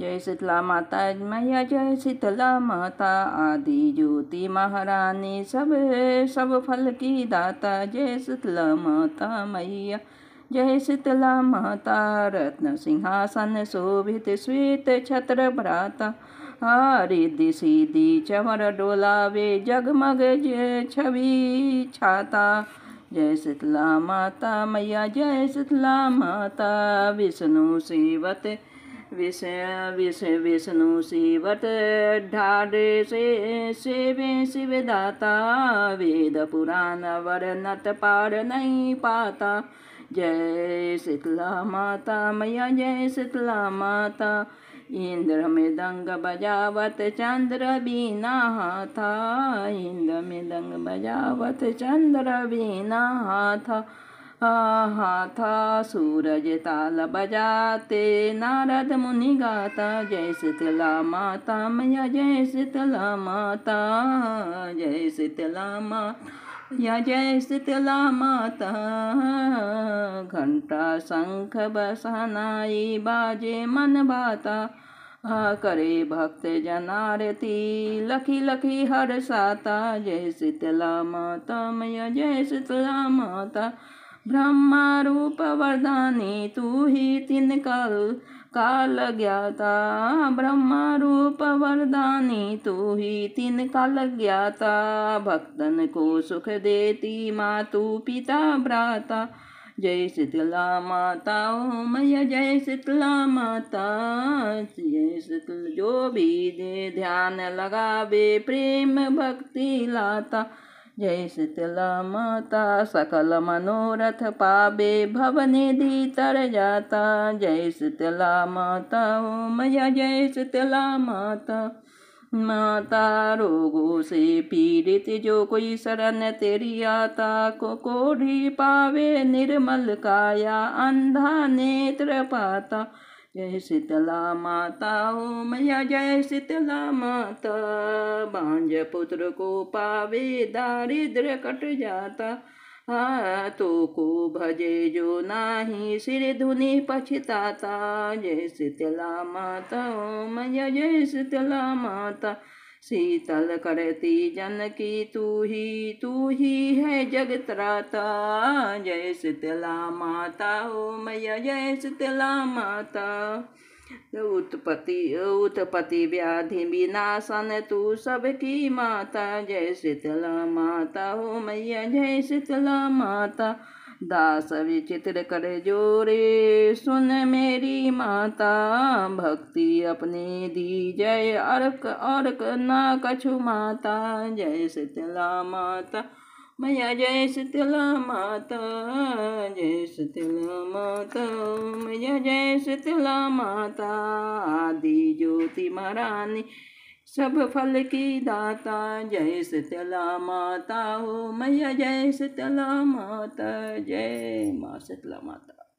जय शीतला माता मैया जय शीतला माता आदि ज्योति महारानी सब सब फल की दाता जय शीतला माता मैया जय शीतला माता रत्न सिंहासन शोभित श्वेत छत्र भ्राता दि सीधि चमर डोलावे जगमग जय छवि छाता जय शीतला माता मैया जय शीतला माता विष्णु सेवत विषय विष विष्णु शिवत ढाडे से शिवे शिवदाता वेद नत पार नहीं पाता, जय शीतला माता मैया जय शीतला इंद्र में मृदङ्ग बजावत चन्द्र बी इंद्र में मृदं बजावत चंद्र बीना हाथा हा था सूरज ताल बजाते नारद मुनि गाता जय शीतला माता मैया जय शीतला माता जय शीतला मा या जय शीतला माता घंटा शंख बसनाई बाजे मन बाता करे भक्त जनारती लखी लखी हर साता जय शीतला माता मैया जय शीतला माता ब्रह्मा रूप वरदानी तू ही तिनकर काल ज्ञाता रूप वरदानी तू ही तीन काल ज्ञाता भक्तन को सुख देती तू पिता भ्राता जय शीतला माता ओम जय शीतला माता जय शीतल जो भी दे ध्यान लगावे प्रेम भक्ति लाता जय शीतला माता सकल मनोरथ पावे भवने तर जाता जय शीतला माता ओ मैया जय शीतला माता माता रोगों से पीड़ित जो कोई शरण तेरी आता को कोढ़ी पावे निर्मल काया अंधा नेत्र पाता जय शीतला माता ओ मैया जय शीतला माता बांझ पुत्र को पावे दारिद्र कट जाता हा तो को भजे जो नाही सिर धुनि पछताता जय शीतला माता ओ मैया जय शीतला माता शीतल करती जन की तू ही तू ही है जगतराता जय शीतला माता हो मैया जय शीतला माता उत्पत्ति उत्पत्ति व्याधि विनाशन तू सबकी माता जय शीतला माता हो मैया जय शीतला माता दास विचित्र कर जोरे सुन मेरी माता भक्ति अपने दी जय अर्क अर्क ना कछु माता जय शीतला माता मैया जय शीतला माता जय शीतला माता मैया जय शीतला माता आदि ज्योति महारानी सब फल की दाता जय शीतला माता हो मैया जय शीतला माता जय माँ शीतला माता